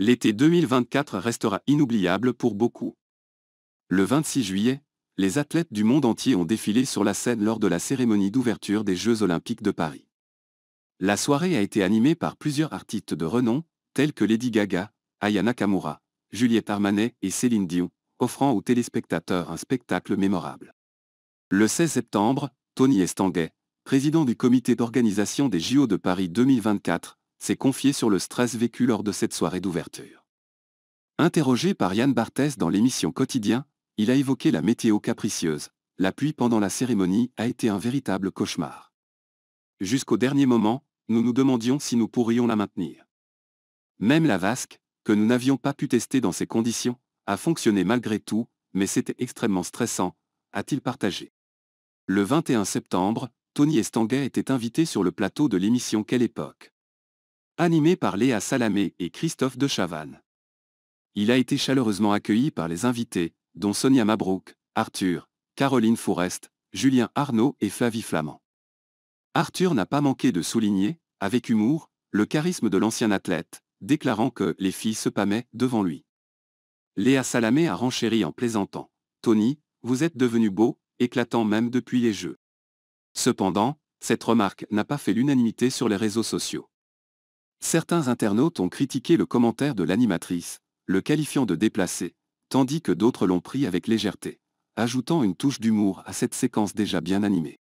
L'été 2024 restera inoubliable pour beaucoup. Le 26 juillet, les athlètes du monde entier ont défilé sur la scène lors de la cérémonie d'ouverture des Jeux olympiques de Paris. La soirée a été animée par plusieurs artistes de renom, tels que Lady Gaga, Ayana Nakamura, Juliette Armanet et Céline Dion, offrant aux téléspectateurs un spectacle mémorable. Le 16 septembre, Tony Estanguet, président du comité d'organisation des JO de Paris 2024, s'est confié sur le stress vécu lors de cette soirée d'ouverture. Interrogé par Yann Barthès dans l'émission Quotidien, il a évoqué la météo capricieuse. La pluie pendant la cérémonie a été un véritable cauchemar. Jusqu'au dernier moment, nous nous demandions si nous pourrions la maintenir. Même la vasque, que nous n'avions pas pu tester dans ces conditions, a fonctionné malgré tout, mais c'était extrêmement stressant, a-t-il partagé. Le 21 septembre, Tony Estanguet était invité sur le plateau de l'émission Quelle époque animé par Léa Salamé et Christophe de Chavannes. Il a été chaleureusement accueilli par les invités, dont Sonia Mabrouk, Arthur, Caroline Fourest, Julien Arnaud et Flavie Flamand. Arthur n'a pas manqué de souligner, avec humour, le charisme de l'ancien athlète, déclarant que les filles se pâmaient devant lui. Léa Salamé a renchéri en plaisantant. Tony, vous êtes devenu beau, éclatant même depuis les Jeux. Cependant, cette remarque n'a pas fait l'unanimité sur les réseaux sociaux. Certains internautes ont critiqué le commentaire de l'animatrice, le qualifiant de déplacé, tandis que d'autres l'ont pris avec légèreté, ajoutant une touche d'humour à cette séquence déjà bien animée.